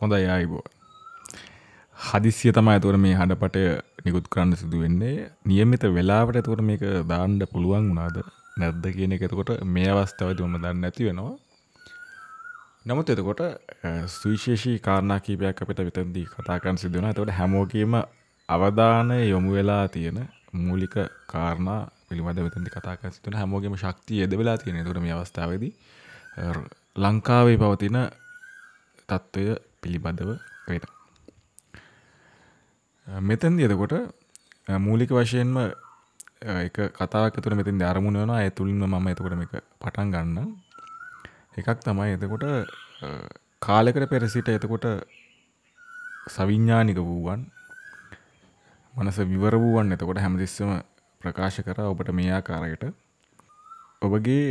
හොඳයි අයිබෝ හදිසිය තම ඇතුවර මේ හඬපටය නිකුත් කරන්න සිදු වෙන්නේ නියමිත වෙලාවට ඇතුවට මේක දාණ්ඩ පුළුවන් වුණාද නැද්ද කියන එක එතකොට මේ අවස්ථාවද ොම දන්න ඇති වෙනවා නමුත් එතකොට සුවිශේෂී කාරණා කීපයක් අපිට විතන්දී කතාකරන් සිදුවන තවට හැමෝකීම අවධානය යොමු වෙලා තියෙන මූලික කාරණා පිළිබඳ වෙතදි කතාක සිතුන හැමෝගේම ශක්තිය එද වෙලා තියෙන තුරම අවස්ථාවදී ලංකාවේ පවතින තත්ත්වය පිළිබඳව වෙන. මෙතැන් දියදකොට මූලික වශයෙන්ම එක කතාක් තුර මෙතින් ධර්මුණ වන ඇතුළින්ම මම එතකොට එක පටන් ගන්න එකක් තමයි එතකොට කාලෙකට පෙරසිට එතකොට සවිඤ්ඥානික වූවන් මනස විවර වූවන් එතකොට හැමදිස්සම ප්‍රකාශ කර ඔබට මේ ආකාරයට ඔබගේ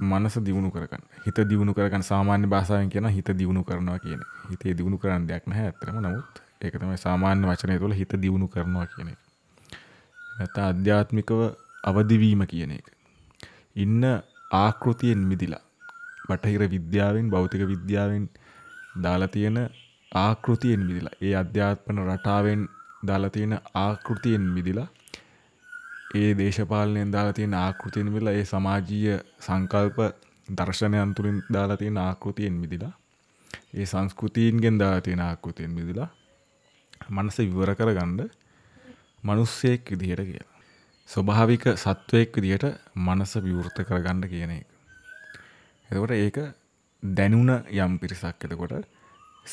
මනස දියුණු කරගන්න හිත දියුණු කරගන්න සාමාන්‍ය භාසාාවෙන් කියන හිත දියුණු කරනවා කියන හිතේ දියුණු කරන්න දෙයක් නැහැ ඇතරම නමුත් ඒක තමයි සාමාන්‍ය වචනය තුළ හිත දියුණු කරනවා කියන එක නැත අධ්‍යාත්මිකව අවදිවීම කියන එක ඉන්න ආකෘතියෙන් මිදිලා බටහිර විද්‍යාවෙන් භෞතික විද්‍යාවෙන් දාලා තියෙන ආකෘතියෙන් මිදිලා ඒ අධ්‍යාත්මන රටාවෙන් දාලා තියෙන ආකෘතියෙන් මිදිලා ඒ දේශපාලනයෙන් දාලතින් ආකෘතියෙන් වෙලා ඒ සමාජීය සංකල්ප දර්ශනයන් තුළින් දාලතින් ආකෘතියෙන් මිදිලා ඒ සංස්කෘතිීන්ගෙන් දාලතියෙන ආකෘතියෙන් මිදිලා මනස විවර කරගණ්ඩ මනුස්සයෙක් විදිහයට කියලා. ස්වභාවික සත්වයෙක් විදිහට මනස විවෘත කරගණ්ඩ කියන එක. එතකොට ඒක දැනුන යම් පිරිසක් එතකොට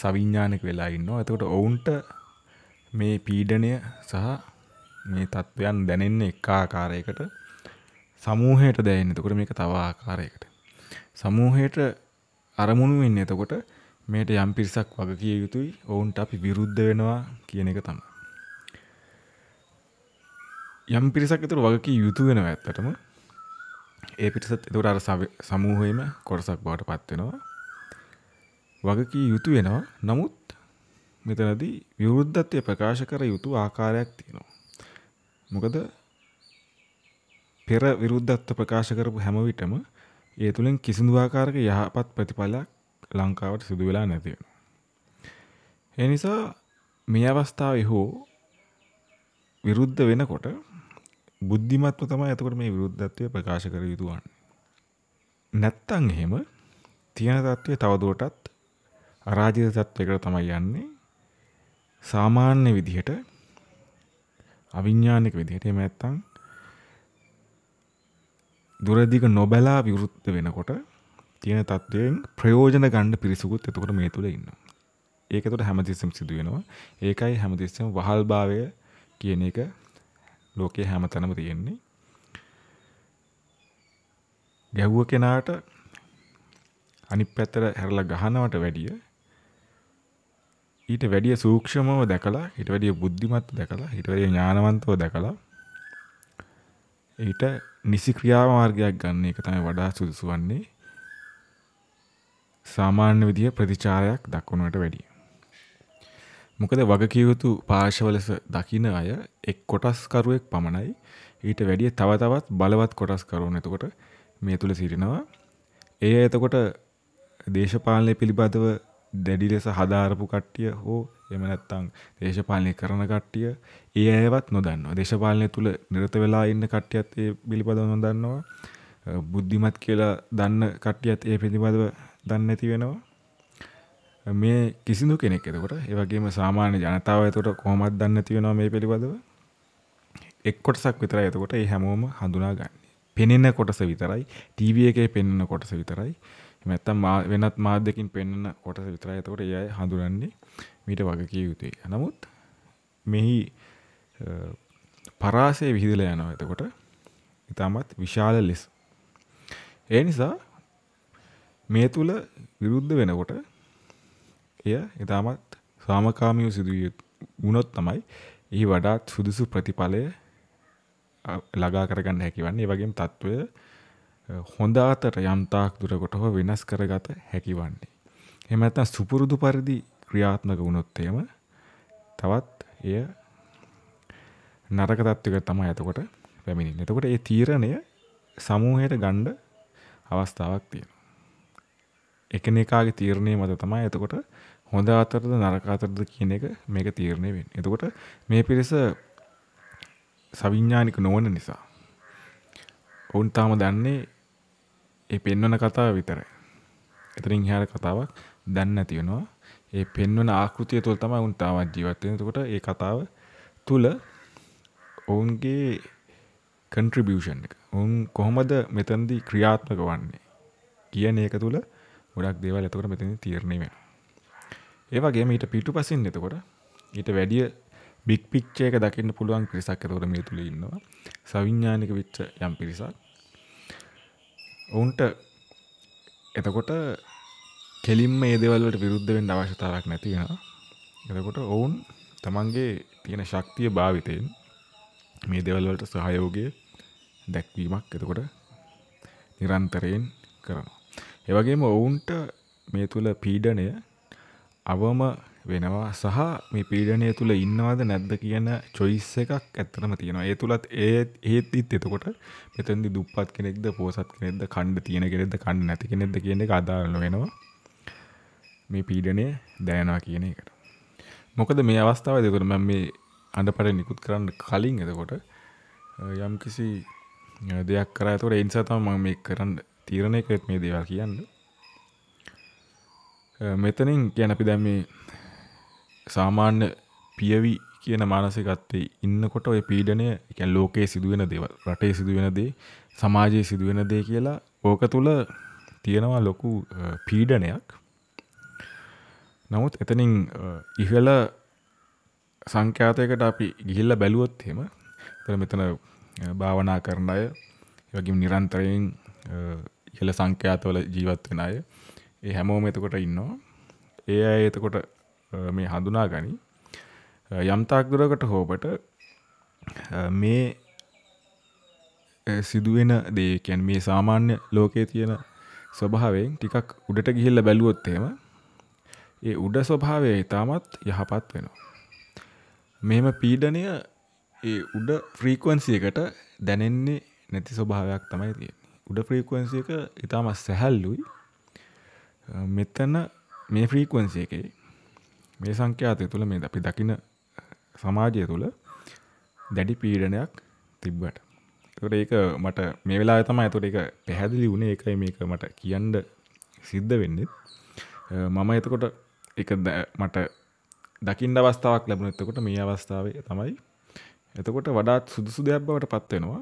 සවිඤ්ඥානක වෙලා ඉන්නවා ඇතකොට ඔවුන්ට මේ පීඩනය සහ මේ තත්ත්වයන් දැනෙන්නේ එක ආකාරයකට සමූහයට දැනෙන්නේ. එතකොට මේක තව ආකාරයකට. සමූහයට අරමුණු වෙන්නේ එතකොට මේට යම් පිරිසක් වග කිය යුතුයි. ඔවුන්ට අපි විරුද්ධ වෙනවා කියන එක තමයි. යම් පිරිසක් ඒතර වග කිය යුතු වෙනවා ඇත්තටම. ඒ පිරිසත් එතකොට අර සමූහයේම කොටසක් බවට පත් වෙනවා. වග කිය යුතු වෙනවා. නමුත් මෙතනදී විරුද්ධත්වය ප්‍රකාශ කර යුතු ආකාරයක් තියෙනවා. මොකද පෙර විරුද්ධත්ව ප්‍රකාශ කරපු හැම විටම ඒ තුළින් කිසිදු ආකාරක යහපත් ප්‍රතිඵලයක් ලංකාවට සිදු වෙලා නැති වෙනවා. ඒ නිසා මේ අවස්ථාවේ හෝ විරුද්ධ වෙනකොට බුද්ධිමත්ව තමයි එතකොට මේ විරුද්ධත්වය ප්‍රකාශ කර යුතු වන්නේ. නැත්තම් එහෙම තියෙන தત્ත්වය තවදුරටත් අරාජිත தત્ත්වයකට තමයි යන්නේ. සාමාන්‍ය විදිහට අවිඤ්ඥානික විදිහට එම ඇත්තං දුරදිග නොබැලා විවෘත්ත වෙනකොට තියෙන තත්ත්වයෙන් ප්‍රයෝජන ගණ්ඩ පිරිසකුත් එතකොට මේ තුළ ඉන්න ඒකතුට හැමතිස්සම් සිදුවෙනවා ඒකයි හැමතිස්සම් වහල් භාවය කියන එක ලෝකයේ හැම තැනම තියෙන්නේ ගැව්ව කෙනාට අනි පැත්තර හැරලා ගහනවට වැඩිය ඊට වැඩිය සූක්ෂමව දැකලා හිට වැඩිය බුද්ධිමත් දැකලා හිටවැඩිය ඥානවන්තව දැකලා ඊට නිසි ක්‍රියාමාර්ගයක් ගන්න එක තමයි වඩා සුදුසු වන්නේ සාමාන්‍ය විදිය ප්‍රතිචාරයක් දක්වනට වැඩිය. මොකද වගකියයුතු පාර්ශවලස දකින අය එක් කොටස්කරුවෙක් පමණයි ඊට වැඩිය තව තවත් බලවත් කොටස් කරුවන් එතකොට මේ තුළ සිරිනවා ඒ එතකොට දේශපාලනය පිළිබඳව දැඩි ලෙස හදාරපු කට්ටිය හෝ එම නැත්තං දේශපාලනය කරන කට්ටිය ඒ ඇවත් නොදන්නවා දේශපාලනය තුළ නිරත වෙලා ඉන්න කට්ටියත් ඒ බිලිපද නොදන්නවා බුද්ධිමත් කියලා දන්න කට්ටියත් ඒ පිළිබඳව දන්න ඇති වෙනවා මේ කිසිදු කෙනෙක් එතකොට ඒවගේම සාමාන්‍ය ජනතාව ඇතකොට කොහොමත් දන්න තියෙනවා මේ පිළිබඳව එක් කොටසක් විතර ඇතකොට ඒ හැමෝම හඳුනා ගන්න පෙනෙන කොටස විතරයි ටීව එකේ පෙන්න්න කොටස විතරයි නැත්තම් වෙනත් මාධ්‍යකින් පෙන්න්න කොටස විතරයි එතකොට යයි හඳුරන්නේ මීට වගකිය යුතුයි නමුත් මෙහි පරාසය විහිදල යනවා එතකොට ඉතාමත් විශාල ලෙස් ඒ නිසා මේ තුළ විරුද්ධ වෙනකොට එය ඉතාමත් සාමකාමිය සිදුවිය වුණොත් තමයි ඒ වඩාත් සුදුසු ප්‍රතිඵලය ලගා කරගන්න හැකිවන්නේ වගේම තත්ත්වය හොඳ අතර යම්තාක් දුරකොට හෝ වෙනස් කරගත හැකි වන්නේ. එහෙම නැත්නම් සුපුරුදු පරිදි ක්‍රියාත්මක වුණොත් එහෙම තවත් එය නරක තත්වයකට තමයි එතකොට පැමිණෙන්නේ. එතකොට මේ තීරණය සමූහයට ගන්න අවස්ථාවක් තියෙනවා. එකිනෙකාගේ තීරණය මත තමයි එතකොට හොඳ අතරද නරක අතරද කියන එක මේක තීරණය වෙන්නේ. එතකොට මේ පිරිස සවිඥානික නොවන නිසා ඔවුන් තාම දන්නේ ඒ පෙන්වන කතාව විතර එතරින් හාර කතාවක් දන්න තියනවා ඒ පෙන්වන ආකෘතිය තුළ තමයි උන් තාමත් ජීවත්වෙනකොට ඒ කතාව තුළ ඔවුන්ගේ කන්ට්‍රිබියෂන් එක ඔවුන් කොහොමද මෙතන්දි ක්‍රියාත්මක වන්නේ කියන ඒක තුළ ගොඩක් දේවල් එතකොට මෙතන තීරණය වෙන ඒවගේ මීට පිටු පසින් එතකොට ඊට වැඩිය බික් පික්්චයක දකින්න පුළුවන් පිරිසක් එතකොට මේ තුළ ඉන්නවා සවිඤ්ඥානික විච්ච යම් පිරිසක් ඔවුන්ට එතකොට කෙලින්ම ඒදවල්ලට විරුද්ධ වෙන් අවශ්‍යතාවක් නැතිෙන එතකොට ඔවුන් තමන්ගේ තියෙන ශක්තිය භාවිතයෙන් මේ දෙවල්වලට සහයෝගය දැක්වීමක් එතකොට නිරන්තරයෙන් කරනවා. එවගේම ඔවුන්ට මේ තුළ පීඩනය අවම වෙනවා සහ මේ පීඩනය තුළ ඉන්නවාද නැද්ද කියන චොයිස් එකක් ඇත්තනම තියෙනවා ඒ තුළත් ඒත් ඒත් ඉත් එතකොට මෙතැදි දුප්පත් කෙනෙක්ද පෝසත් කෙනෙද කණ්ඩ තියෙන කෙනෙද කන්න නැති කෙනෙද කියන එක අදාරන වෙනවා මේ පීඩනය දෑනවා කියන එකට මොකද මේ අවස්ථාව දෙකට මැ මේ අඩ පට නිකුත් කරන්න කලින් එතකොට යම් කිසි දෙයක් කර තුර එනිසාතම මං මේ කරන්න තීරණය කරත් මේ දේවල් කියන්න මෙතනින් කියන අපි දැම් මේ සාමාන්‍ය පියවි කියන මානසිකත්තේ ඉන්නකොට ඔය පීඩනය එකැන් ලෝකයේ සිදුවෙන දේව රටේ සිදුවෙන දේ සමාජයේ සිදුවෙන දේ කියලා ඕක තුළ තියෙනවා ලොකු පීඩනයක් නමුත් එතනින් ඉහල සංඛ්‍යාතයකට අපි ගිහිල්ල බැලුවොත් හෙම තර මෙතන භාවනා කරන අය වගේ නිරන්තරයෙන් ඉහල සංඛ්‍යාතවල ජීවත් වෙන අය ඒ හැමෝම එතකොට ඉන්නවා ඒ අය එතකොට මේ හඳුනා ගනි යම්තාක්දුරකට හෝබට මේ සිදුවෙන දේකැන් මේ සාමාන්‍ය ලෝකයේ තියෙන ස්වභාවෙන් ටිකක් උඩට ගිහිල්ල බැලුවොත්තේම ඒ උඩ ස්වභාවය ඉතාමත් යහපත් වෙනවා. මෙම පීඩනය ඒ උඩ ෆ්‍රීකුවන්සියකට දැනෙන්නේ නැති ස්වභාවයක් තමයි තියෙන උඩ ෆ්‍රීකුවන්සියක ඉතාමත් සැහැල්ලුයි මෙතන මේ ෆ්‍රීකුවන්සිය එකේ මේ සංඛ්‍යාතය තුළ මේ අපි දකින සමාජය තුළ දැඩි පීඩනයක් තිබ්බට තුර ඒක මට මේ වෙලා තම ඇතුට එක පැහැදිලි වුණේ එකයි මේක මට කියන්ඩ සිද්ධ වෙන්න මම එතකොට එක මට දකිින් අවස්ථාවක් ලැබුණ එතකොට මේ අවස්ථාවේ තමයි එතකොට වඩාත් සුදුසු දෙයක් බවට පත්වෙනවා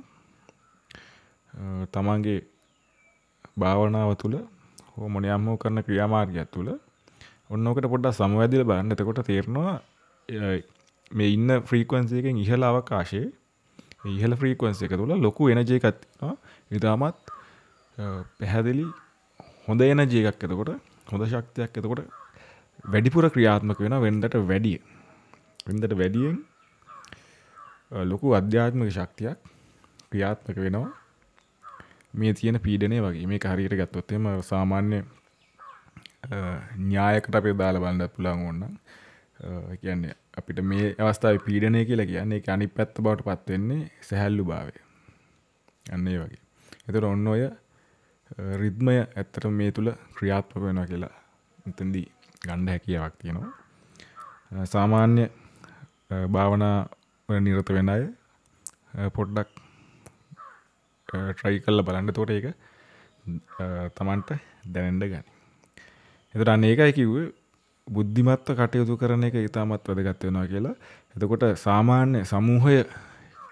තමන්ගේ භාවනාව තුළ හෝ මොනයම්මෝ කරන ක්‍රියාමාර්ගයක් තුළ ඔන්නෝකට පොඩ්ඩ සමවැදිල බලන්න එතකොට තේරනවා මේ ඉන්න ෆ්‍රීකවන්සියකෙන් ඉහළ අවකාශයේ ඉහළ ෆ්‍රීකවන්සි එක තුළ ලොකු එනජයකත් ඉතාමත් පැහැදිලි හොඳ එනජයකක් එතකොට හොඳ ශක්තියක් එතකොට වැඩිපුර ක්‍රියාත්මක වෙන වෙන්දට වැඩිය වෙන්දට වැඩියෙන් ලොකු අධ්‍යාත්මක ශක්තියක් ක්‍රියාත්මක වෙනවා මේ තියෙන පීඩනය වගේ මේ හරියට ගත්තොත්තෙම සාමාන්‍ය ඥායකට අපේ දාල බලන්න පුළන් ඔන්න කියන්නේ අපිට මේ අවස්ථාව පීඩනය කියලා කියන්නේ අනි පැත්ත බවට පත්වෙන්නේ සැහැල්ලු භාවය යන්නේ වගේ එතුට ඔන්න ඔය රිද්මය ඇත්තට මේ තුළ ක්‍රියාත්ම වෙන කියලා එතදී ගණ්ඩ හැකියාවක් තියෙනවා සාමාන්‍ය භාවනා නිරත වෙන අය පොඩ්ඩක් ට්‍රයි කල්ල බලන්න තෝට ඒක තමන්ට දැනෙන්ඩ ගනි එතට අනේකයි කිව්ව බුද්ධිමත්ව කටයුතු කරන එක ඉතාමත් වැදගත් වෙනවා කියලා එතකොට සාමාන්‍ය සමූහය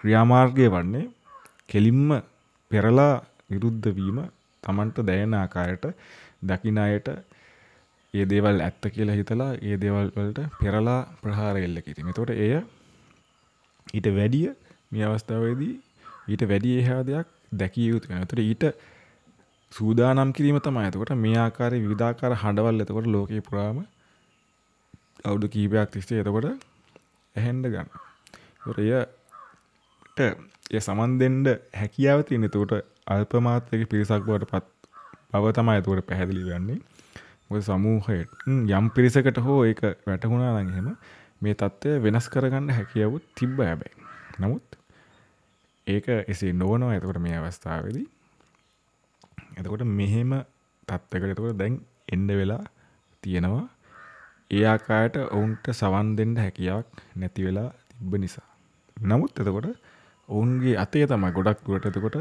ක්‍රියාමාර්ගය වන්නේ කෙලින්ම පෙරලා විරුද්ධවීම තමන්ට දැයන ආකාරයට දකින අයට ඒ දේවල් ඇත්ත කියලා හිතලා ඒ දේවල් වලට පෙරලා ප්‍රහාර එල්ල කිති මෙතකොට එය ඊට වැඩිය මේ අවස්ථාවේදී ඊට වැඩි එහා දෙයක් දැකිය යුතු වෙනවා. ඒතර ඊට සූදානම් කිරීම තමයි එතකොට මේ ආකාරයේ විවිධාකාර හඬවල් එතකොට ලෝකේ පුරාම අවුරුදු කීපයක් තිස්සේ එතකොට ඇහෙන්න ගන්න. එතකොට එයට ඒ සමන් දෙන්න හැකියාව තියෙන එතකොට අල්ප මාත්‍රක පිරිසක් බවටපත් බව තමයි එතකොට පැහැදිලි වෙන්නේ. මොකද සමූහයට යම් පිරිසකට හෝ ඒක වැටහුණා නම් එහෙම මේ தත්ත්වය වෙනස් කරගන්න හැකියාව තිබ්බ හැබැයි. නමුත් ඒක එසේ නොවනවා එතකොට මේ අවස්ථාවේදී එතකොට මෙහෙම තත්වකට එතකොට දැන් එන්ඩ වෙලා තියෙනවා ඒ ආකායට ඔවුන්ට සවන් දෙන්න හැකියාවක් නැති වෙලා තිබ්බ නිසා නමුත් එතකොට ඔවුන්ගේ අතේ තම ගොඩක් දුරට එතකොට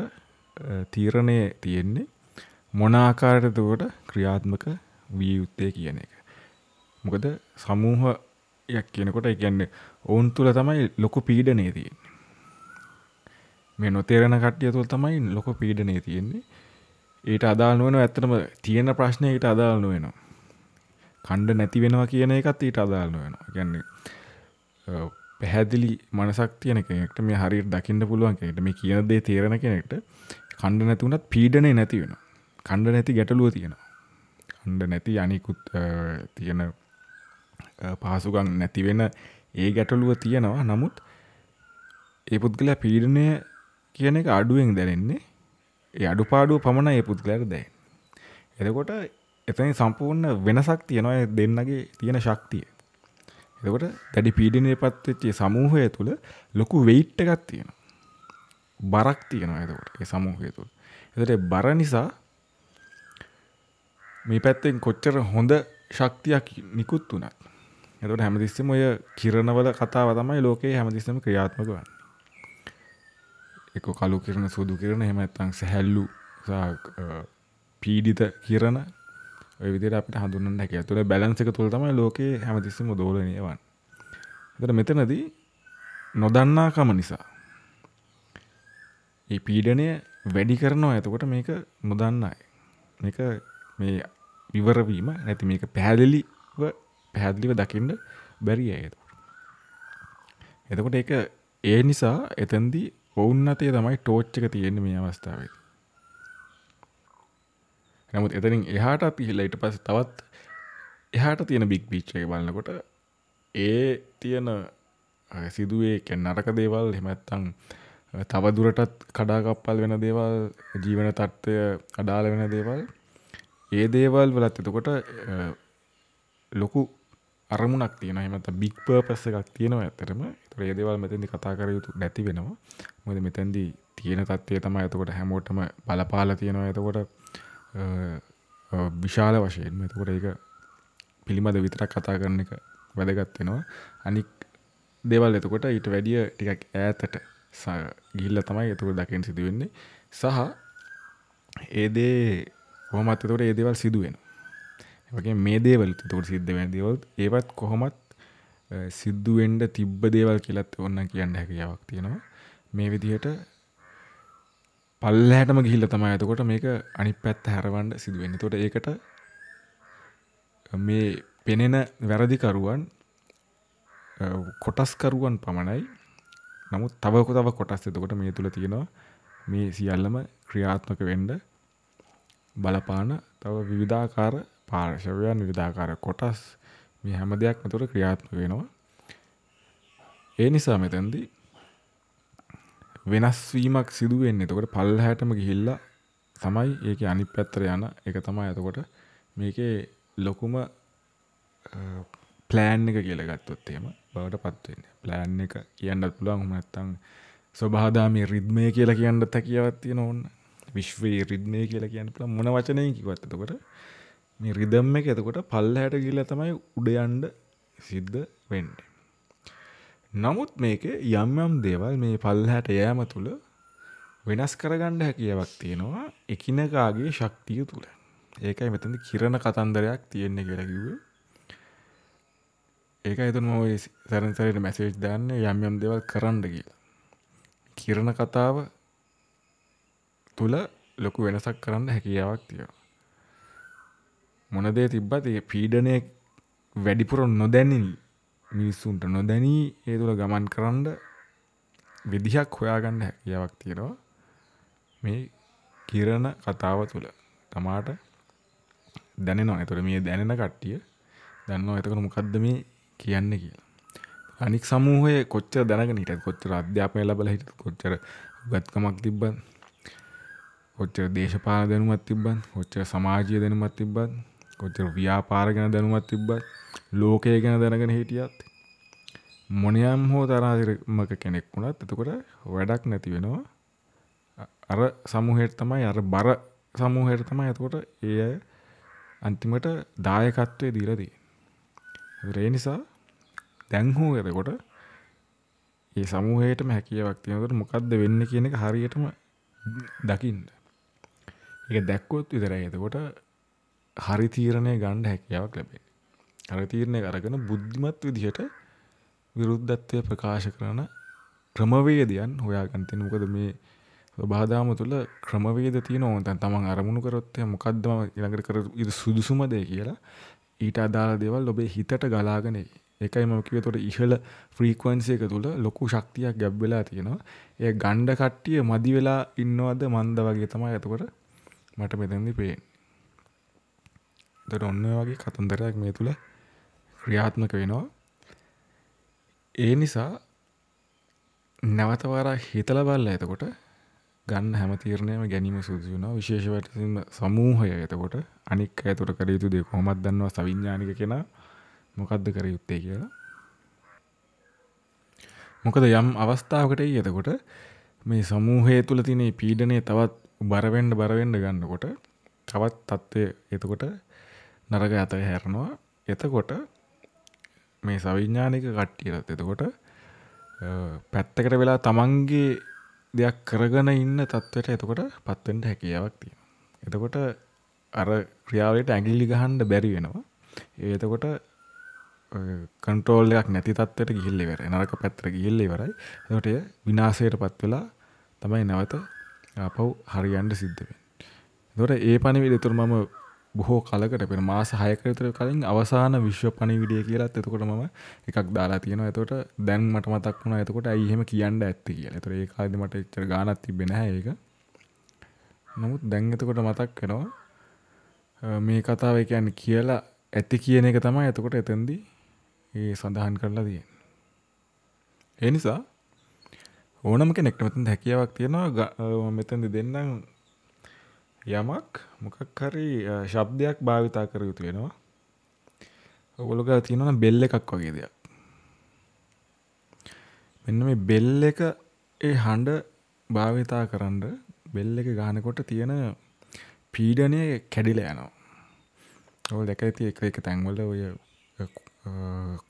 තීරණය තියෙන්නේ මොනාකාරයට දුවට ක්‍රියාත්මක විය යුත්තේ කියන එක මොකද සමූහ යක් කියනකොට කියන්නේ ඔවුන් තුළ තමයි ලොකු පීඩනය තියෙන්නේ මේ නොතේරණ කට්ටිය තුළ තමයි ලොකු පීඩනය තියෙන්නේ ඊට අදාල් නොවන ඇත්තටම තියෙන ප්‍රශ්නයට අදාල් නොවෙනවා කණ්ඩ නැති වෙනවා කියන එකත් ඊට අදාල් නොවෙනවා ගැන්නේ පැහැදිලි මනසක් තියන කෙනෙක්ට මේ හරි දකින්න පුළුවන් කෙනෙට මේ කියන දේ තේරෙන කෙනෙක්ට කණ්ඩ නැතිවුණත් පීඩනය නැති වෙන කණ්ඩ නැති ගැටලුව තියෙනවා කණ්ඩ නැති අනිකුත් තියෙන පහසුගන් නැතිවෙන ඒ ගැටලුව තියෙනවා නමුත් ඒ පුද්ගලයා පීඩනය කියන එක අඩුවෙන් දැනෙන්නේ අඩු පාඩුව පමණ ඒ පුද්ගලයට දැයි. එදකොට එතනි සම්පූර්ණ වෙනසක් තියෙනවා දෙන්නගේ තියෙන ශක්තිය. එකොට දැඩි පීඩිනය පත්වෙච්චේ සමූහය තුළ ලොකු වෙයිට්ට එකක් තියෙන. බරක් තියෙනවා ඇතකොට ඒ සමූහය තුළ. එතට බර නිසා මේ පැත්තෙන් කොච්චර හොඳ ශක්තියක් නිකුත් වනත්. එතට හැමදිස්සම ඔය කිරණවල කතාව තමයි ලෝකයේ හැමදිස්සම ක්‍රියාත්මක වන්න. එක කලු කරන සුදු කරන හෙමත්තං සැහැල්ලු පීඩිත කියරන විදි අපට හඳුන්න ැක තුළ බැලන්ස එක තුළ තමයි ලෝක හැමතිස්සම දෝලනයවන් එතට මෙතනදී නොදන්නාකම නිසා ඒ පීඩනය වැඩි කරනවා ඇතකොට මේක නොදන්නයි මේක මේ විවරවීම නැති මේක පැහැදිලි පැහැදිලිව දකින්න බැරි ඇතු එතකොට ඒ ඒ නිසා එතන්දී ඔවුන්නතය තමයි ටෝච්චක තියෙන්නේ මේ අවස්ථාව නමුත් එතනින් එහාටත් ඉහිලා ඊට පස්සේ තවත් එහාට තියෙන බික් බීච් එක බලනකොට ඒ තියෙන සිදුවේ කැන්නරක දේවල් එහෙමත්තං තව දුරටත් කඩාකප්පල් වෙන දේවල් ජීවන තත්ත්වය අඩාල වෙන දේවල් ඒ දේවල් වලත් එතකොට ලොකු අරමුණක් තියෙන හෙමත බික් පර්පස් එකක් තියෙනවා ඇතරම ්‍රේදවල් මෙතැදි කතා කරයුතු නැති වෙනවා මොද මෙතැන්දී තියෙන තත්වය තම ඇතකොට හැමෝටම බලපාල තියෙනවා ඇතකොට විශාල වශයෙන් මෙතකොට ඒක පිළිබඳ විතරක් කතා කරන එක වැදගත්වෙනවා අනික් දෙවල් එතකොට ඊට වැඩිය ටිකක් ඈතට ගිල්ල තමයි එතුකට දකින් සිදුවෙන්නේ සහ ඒදේ හොමත් එතකොට ඒදවල් සිදුවෙන වගේ මේ දේවලට තුර සිද්ධ වෙන දේවල්ත් ඒවත් කොහොමත් සිද්දුවෙන්ඩ තිබ්බ දේවල් කියලත් ඔන්න කියන්න හැකියාවක් තියෙනවා මේ විදිහට පල්ලෑටම ගිහිල්ල තමයි ඇතකොට මේක අනි පැත් හැරවන්ඩ සිදුවෙන්න තොට ඒකට මේ පෙනෙන වැරදිකරුවන් කොටස්කරුවන් පමණයි නමුත් තවක තව කොටස් එතකොට මේ තුළ තියෙනවා මේ සියල්ලම ක්‍රියාත්මක වෙන්ඩ බලපාන තව විවිධාකාර පාර්ශවයන් විධාකාර කොටස් මේ හැම දෙයක් මතුර ක්‍රියාත්මක වෙනවා. ඒ නිසා මෙතැන්දි වෙනස්වීමක් සිදුවෙන්න එතකොට පල්හැටම ගිහිල්ලා තමයි ඒක අනි පැත්තර යන එක තමයි ඇතකොට මේකේ ලොකුම ප්ලෑන් එක කියල ගත්තොත්තේම බවට පත්වන්න ප්ලෑන් එක කියන්නත් පුළුවන් හමත්තං ස්වබාදාමේ රිද්මය කියලා කියන්නත් හැකියවත් තියෙන ඕන්න විශ්වයේ රිද්මය කියලා කියන්න පුළ මොන වචනය කිවත්තකොට මේ රිදම් එක එතකොට පල්ලහැට ගිල තමයි උඩයන්ඩ සිද්ධ වෙන්ඩ. නමුත් මේක යම් යම් දේවල් මේ පල්හැට යෑම තුළ වෙනස් කරගණ්ඩ හැකියාවක් තියෙනවා එකිනකාගේ ශක්තිය තුළ ඒකයි මෙතඳ කිරණ කතන්දරයක් තියෙන්නේ කෙරකිව ඒක එතුම සැරන්සරයට මැසේජ් දාන්න යම් යම් දෙවල් කරන්න කියලා කිරණ කතාව තුළ ලොකු වෙනසක් කරන්න හැකියාවක් තියෙනවා මොනදේ තිබ්බත් ඒ පීඩනය වැඩිපුර නොදැනින් මිනිස්සුන්ට නොදැනී ඒ තුළ ගමන් කරන්න විදිහක් හොයාගන්න හැකියාවක් තියෙනවා මේ කිරණ කතාව තුළ තමාට දැනෙනවා එතුර මේ දැනෙන කට්ටිය දන්නවා එතකට මොකක්ද මේ කියන්න කියලා අනික් සමූහය කොච්චර දැනගෙන හිටත් කොච්චර අධ්‍යාපනය ලබල හිට කොච්චර ගත්කමක් තිබ්බන් කොච්චර දේශපාල දැනුමත් තිබ්බන් කොච්චර සමාජය දැනුමත් තිබ්බන් කොච්චර ව්‍යාපාර ගැන දැනුමක් තිබ්බත් ලෝකය ගැන දැනගෙන හිටියත් මොනියම් හෝ තරාතිරමක කෙනෙක් වුණත් එතකොට වැඩක් නැති වෙනවා අර සමූහයට තමයි අර බර සමූහයට තමයි එතකොට ඒ අය අන්තිමට දායකත්වය දීලා තියෙන්නේ. ඒ නිසා දැන් හෝ එතකොට ඒ සමූහයටම හැකියාවක් තියෙනකොට මොකද්ද වෙන්නේ කියන එක හරියටම දකින්න. ඒක දැක්කොත් විතරයි එතකොට හරි තීරණය ගණ්ඩ හැකියාවක් ලැබේ හරි තීරණය අරගෙන බුද්ධිමත් විදිහට විරුද්ධත්වය ප්‍රකාශ කරන ක්‍රමවේදයන් හොයාගන්තය මොකද මේ බාධාම තුළ ක්‍රමවේද තියෙන ඕන්තන් තමන් අරමුණු කරොත්තය මොකක්දම ඉළඟට කර ඉද සුදුසුමද කියලා ඊට අදාළ දෙවල් ඔබේ හිතට ගලාගෙන එකයි මකිව තොට ඉහළ ෆ්‍රීකවන්සයක තුළ ලොකු ශක්තියක් ගැබ්වෙලා තියෙනවා ඒ ගණ්ඩ කට්ටිය මදි වෙලා ඉන්නවද මන්ද වගේ තමයි ඇතකොට මට මෙතැදි පේෙන් දට ඔන්න වගේ කතන්දරයක් මේ තුළ ක්‍රියාත්මක වෙනවා ඒ නිසා නැවතවාර හිතල බල්ල එතකොට ගන්න හැම තීරණයම ගැනීම සුදුසි වුණා විශේෂවටම සමූහය එතකොට අනික් ඇතුට කරයුතු දෙ කොහොමත් දන්නවා සවිඥානික කෙනා මොකක්ද කර යුත්තේ කියලා මොකද යම් අවස්ථාවකට එතකොට මේ සමූහය තුළ තිනේ පීඩනය තවත් බරවෙන්ඩ බරවෙන්ඩ ගන්නකොට තවත් තත්ත්වය එතකොට නරක ඇත හැරනවා එතකොට මේ සවිඥානික කට්ටියලත් එතකොට පැත්තකට වෙලා තමන්ගේ දෙයක් කරගෙන ඉන්න තත්වට එතකොට පත්වෙන්ට හැකියාවක් තියෙන එතකොට අර ක්‍රියාවට ඇගිල්ලි ගහන්ඩ බැරි වෙනවා ඒතකොට කන්ටෝල්ලයක් නැති තත්වට ගිල්ලිවර නරක පැත්තර ගිල්ලිවරයි එතට විනාසයට පත් වෙලා තමයි නැවත අපව් හරියන්ඩ සිද්ධවෙන් දොට ඒ පණිවිඩ තුර මම බොහෝ කලකට පෙන මාස හයකරතර කලින් අවසාන විශ්ව පණි විඩිය කියලත් එතකොට ම එකක් දාලා තියෙන ඇතකොට දැන් මට මතක් වුණ එතකොට ඇයිහෙම කියන්න ඇත්ති කියලා තර ඒ කාද මට එච්චර ගානත් තිබෙන ඒක නමුත් දැන් එතකොට මතක් කෙනවා මේ කතාව කියන්න කියලා ඇති කියන එක තමයි එතකොට එතැන්දී ඒ සඳහන් කරලා තියෙන් එනිසා ඕනම කෙනෙක්ට මෙතන් හැකියාවක් තියෙනවා මෙතන්දි දෙන්නම් යමක් මොකක් හරි ශබ්දයක් භාවිතා කර යුතු වෙනවා ඔගොලොක තියෙනවන බෙල්ල එකක් වගේ දෙයක් මෙන්න මේ බෙල්ල එක ඒ හඬ භාවිතා කරන්න බෙල්ල එක ගානකොට තියෙන පීඩනය කැඩිල යනවා ඔවල් දැක ඇති එක එක තැන්වල ඔය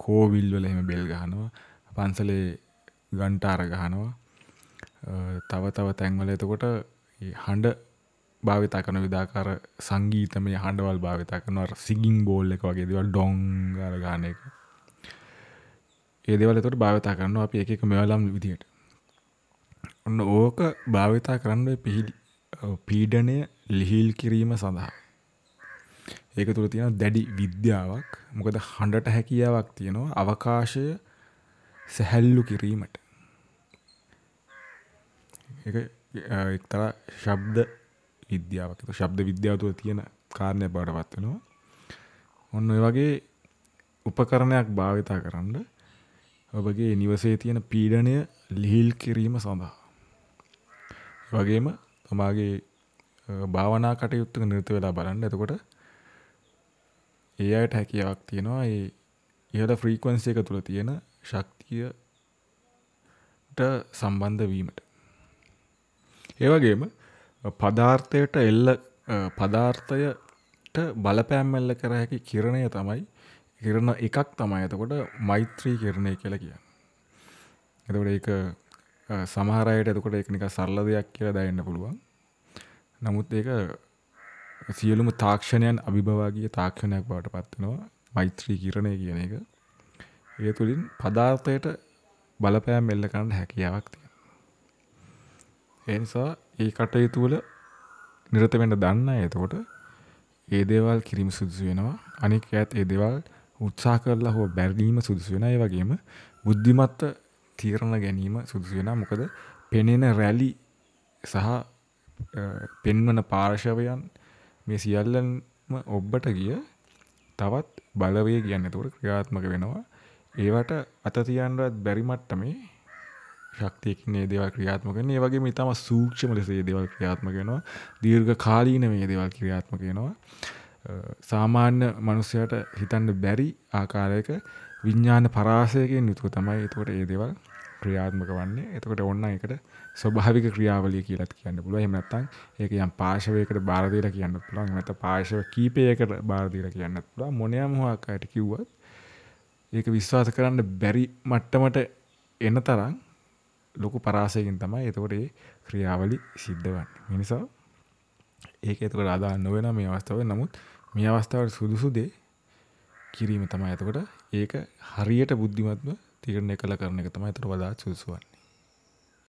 කෝවිල්වල එම බෙල් ගහනවා පන්සලේ ගන්ටාර ගහනවා තව තව තැන්වල එතකොට හඬ භාවිතා කන විදාකාර සංගීතමය හඬවල් භාවිතා කරනවර සිගින් බෝල් එක වගේ දව ඩොං අරගාන එක ඒදවල තොට භාවිතා කරනවා අපි එක මෙවලම් විදියට ඔන්න ඕක භාවිතා කරන්න පිහිඩි පීඩනය ලිහිල් කිරීම සඳහා ඒක තුළ තියෙන දැඩි විද්‍යාවක් මොකද හඬට හැකියාවක් තියෙනවා අවකාශය සැහැල්ලු කිරීමට එක එක්තර ශබ්ද විද්‍යාවක් ශබ්ද විද්‍යාවතුව තියෙන කාරණය බාඩවත් වෙනවා ඔන්න ඔය වගේ උපකරණයක් භාවිතා කරන්න ඔබගේ නිවසේ තියෙන පීඩනය ලිහිල් කිරීම සඳහා වගේම තමාගේ භාවනා කටයුත්තක නිරත වෙලා බලන්න එතකොට ඒ අයට හැකියාවක් තියෙනවා ඒ ඉහළ ෆ්‍රීකවන්සි එක තුළ තියෙන ශක්තියට සම්බන්ධ වීමට ඒ වගේම පදාර්ථයට එල්ල පදාර්ථයට බලපෑම්මල්ල කර හැකි කිරණය තමයි කිරණ එකක් තමයි ඇතකොට මෛත්‍රී කිරණය කියලා කියන්න. එතකොට ඒක සමහරයට එතකොට එකනික සරල දෙයක් කියලා දැන්න පුළුවන්. නමුත් ඒක සියලුම තාක්ෂණයන් අභිභවාගේ තාක්ෂණයක් බවට පත්වෙනවා මෛත්‍රී කිරණය කියන එක. ඒ තුළින් පදාර්ථයට බලපෑම් එල්ල කරන්න හැකියාවක් තිය. එනිසා ඒ කටයුතු වල නිරත වෙන්න දන්න එතකොට ඒ දේවල් කිරීම සුදුසු වෙනවා අනික ඇත් ඒ දේවල් උත්සා කරලා හෝ බැරදීම සුදුසු වෙන ඒ වගේම බුද්ධිමත්ත තීරණ ගැනීම සුදුසු වෙන මොකද පෙනෙන රැලි සහ පෙන්වන පාර්ශවයන් මේ සියල්ලන්ම ඔබ්බට ගිය තවත් බලවේ කියන්න තුර ක්‍රියාත්මක වෙනවා ඒවට අතතියන්වත් බැරිමට්ට මේ ශක්තියකින් ඒ දේවල් ක්‍රියාත්මකන ඒ වගේ ඉතාම සූක්ෂම ලෙස ඒ දේවල් ක්‍රියාත්මකෙනවා දීර්ඝ කාලීන මේ දේවල් ක්‍රියාත්මකෙනවා සාමාන්‍ය මනුස්සයට හිතන්න බැරි ආකාරයක විඤ්ඥාන පරාසයකෙන් යුතුව තමයි එතකොට ඒ දේවල් ක්‍රියාත්මක වන්නේ එතකොට ඔන්න එකට ස්වභාවික ක්‍රියාවලිය කියලත් කියන්න පුළුව එමනත්තං ඒක යම් පාශවයකට බාරදීර කියන්න පුළුවන් මෙත පාශව කීපයකට බාරදීර කියන්න පුළා මොනයම් හවාකායට කිව්වත් ඒක විශ්වාස කරන්න බැරි මට්ටමට එන තරම් ලොකු පරාසයකින් තමයි එතකොට ඒ ක්‍රියාවලි සිද්ධ වන්නේ. ඒ නිසා ඒක එතකොට අදාළ නොවන මේ අවස්ථාවේ නමුත් මේ අවස්ථාවට සුදුසු දේ කිරීම තමයි එතකොට ඒක හරියට බුද්ධිමත්ව තීරණය කළ කරන එක තමයි එතකොට වඩා සුදුසු වන්නේ.